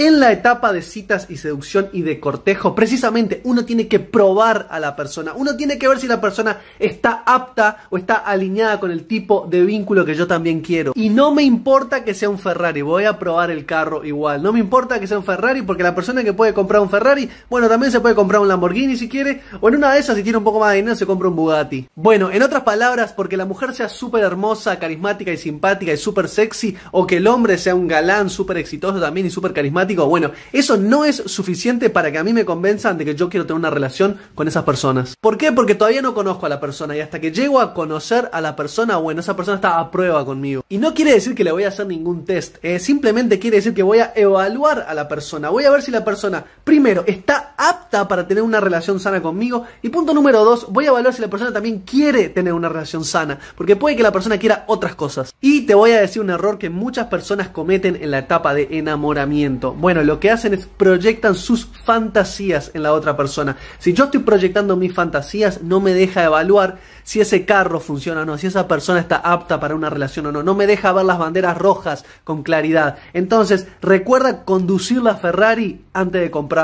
En la etapa de citas y seducción y de cortejo, precisamente uno tiene que probar a la persona, uno tiene que ver si la persona está apta o está alineada con el tipo de vínculo que yo también quiero. Y no me importa que sea un Ferrari, voy a probar el carro igual, no me importa que sea un Ferrari porque la persona que puede comprar un Ferrari, bueno, también se puede comprar un Lamborghini si quiere, o en una de esas si tiene un poco más de dinero se compra un Bugatti. Bueno, en otras palabras, porque la mujer sea súper hermosa, carismática y simpática y súper sexy, o que el hombre sea un galán súper exitoso también y súper carismático, bueno, eso no es suficiente para que a mí me convenzan de que yo quiero tener una relación con esas personas. ¿Por qué? Porque todavía no conozco a la persona y hasta que llego a conocer a la persona, bueno, esa persona está a prueba conmigo. Y no quiere decir que le voy a hacer ningún test, eh, simplemente quiere decir que voy a evaluar a la persona. Voy a ver si la persona, primero, está apta para tener una relación sana conmigo y punto número dos, voy a evaluar si la persona también quiere tener una relación sana, porque puede que la persona quiera otras cosas. Y te voy a decir un error que muchas personas cometen en la etapa de enamoramiento. Bueno, lo que hacen es proyectan sus fantasías en la otra persona. Si yo estoy proyectando mis fantasías, no me deja evaluar si ese carro funciona o no, si esa persona está apta para una relación o no, no me deja ver las banderas rojas con claridad. Entonces, recuerda conducir la Ferrari antes de comprarla.